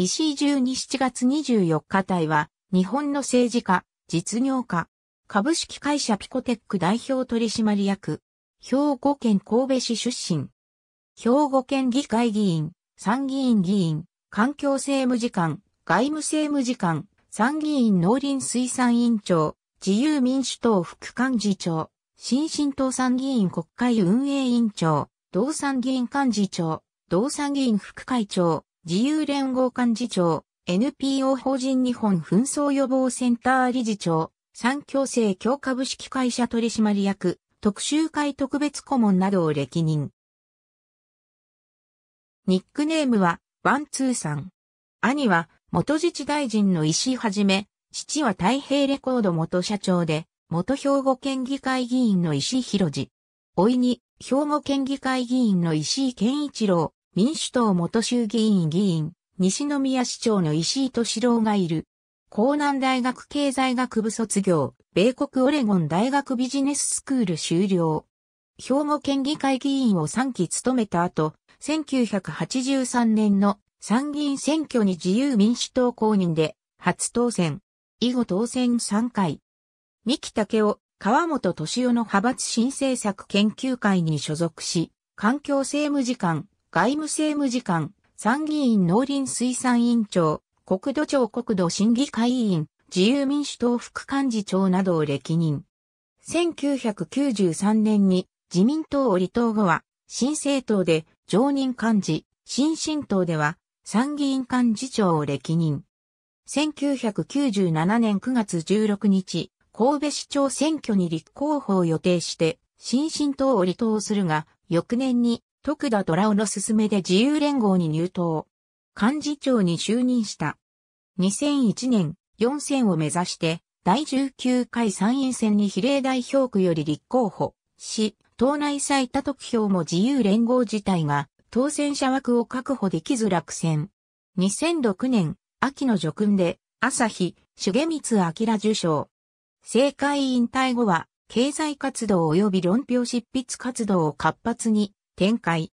石井十二7月24日隊は、日本の政治家、実業家、株式会社ピコテック代表取締役、兵庫県神戸市出身、兵庫県議会議員、参議院議員、環境政務次官、外務政務次官、参議院農林水産委員長、自由民主党副幹事長、新進党参議院国会運営委員長、同参議院幹事長、同参議院副会長、自由連合幹事長、NPO 法人日本紛争予防センター理事長、三共生協株式会社取締役、特集会特別顧問などを歴任。ニックネームは、ワンツーさん。兄は、元自治大臣の石井はじめ、父は太平レコード元社長で、元兵庫県議会議員の石井博次。甥に、兵庫県議会議員の石井健一郎、民主党元衆議院議員、西宮市長の石井敏郎がいる。江南大学経済学部卒業、米国オレゴン大学ビジネススクール修了。兵庫県議会議員を3期務めた後、1983年の参議院選挙に自由民主党公認で初当選。以後当選3回。三木武夫、川本敏夫の派閥新政策研究会に所属し、環境政務次官、外務政務次官、参議院農林水産委員長、国土庁国土審議会委員、自由民主党副幹事長などを歴任。1993年に自民党を離党後は、新政党で常任幹事、新進党では参議院幹事長を歴任。1997年9月16日、神戸市長選挙に立候補を予定して、新進党を離党するが、翌年に徳田虎雄の勧めで自由連合に入党。幹事長に就任した。2001年、4選を目指して、第19回参院選に比例代表区より立候補し、党内最多得票も自由連合自体が当選者枠を確保できず落選。2006年、秋の叙勲で、朝日、重光明受賞。政界引退後は、経済活動及び論評執筆活動を活発に展開。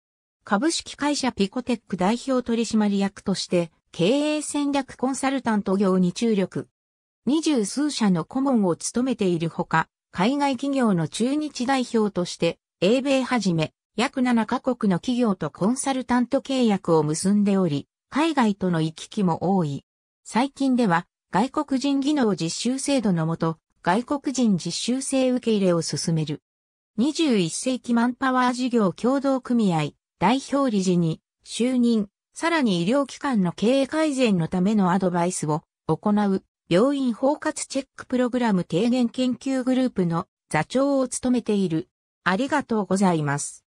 株式会社ピコテック代表取締役として、経営戦略コンサルタント業に注力。二十数社の顧問を務めているほか、海外企業の中日代表として、英米はじめ、約7カ国の企業とコンサルタント契約を結んでおり、海外との行き来も多い。最近では、外国人技能実習制度のもと、外国人実習生受け入れを進める。21世紀マンパワー事業協同組合代表理事に就任、さらに医療機関の経営改善のためのアドバイスを行う病院包括チェックプログラム提言研究グループの座長を務めている。ありがとうございます。